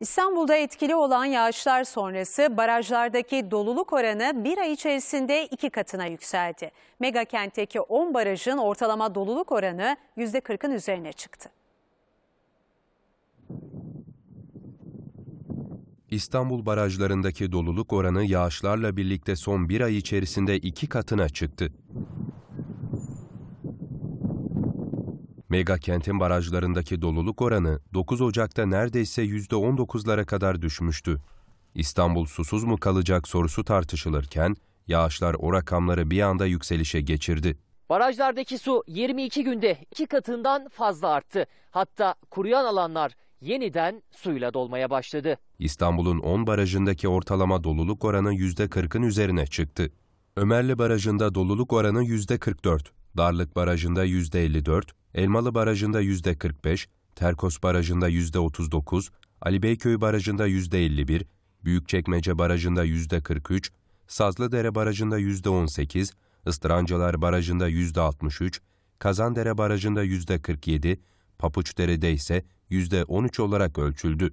İstanbul'da etkili olan yağışlar sonrası barajlardaki doluluk oranı bir ay içerisinde iki katına yükseldi. Mega kentteki 10 barajın ortalama doluluk oranı %40'ın üzerine çıktı. İstanbul barajlarındaki doluluk oranı yağışlarla birlikte son bir ay içerisinde iki katına çıktı. Mega kentin barajlarındaki doluluk oranı 9 Ocak'ta neredeyse %19'lara kadar düşmüştü. İstanbul susuz mu kalacak sorusu tartışılırken yağışlar o rakamları bir anda yükselişe geçirdi. Barajlardaki su 22 günde iki katından fazla arttı. Hatta kuruyan alanlar yeniden suyla dolmaya başladı. İstanbul'un 10 barajındaki ortalama doluluk oranı %40'ın üzerine çıktı. Ömerli Barajı'nda doluluk oranı %44, Darlık Barajı'nda %54, Elmalı Barajı'nda %45, Terkos Barajı'nda %39, Ali Beyköy Barajı'nda %51, Büyükçekmece Barajı'nda %43, Sazlıdere Barajı'nda %18, Istırancalar Barajı'nda %63, Kazandere Barajı'nda %47, Papuçdere'de ise %13 olarak ölçüldü.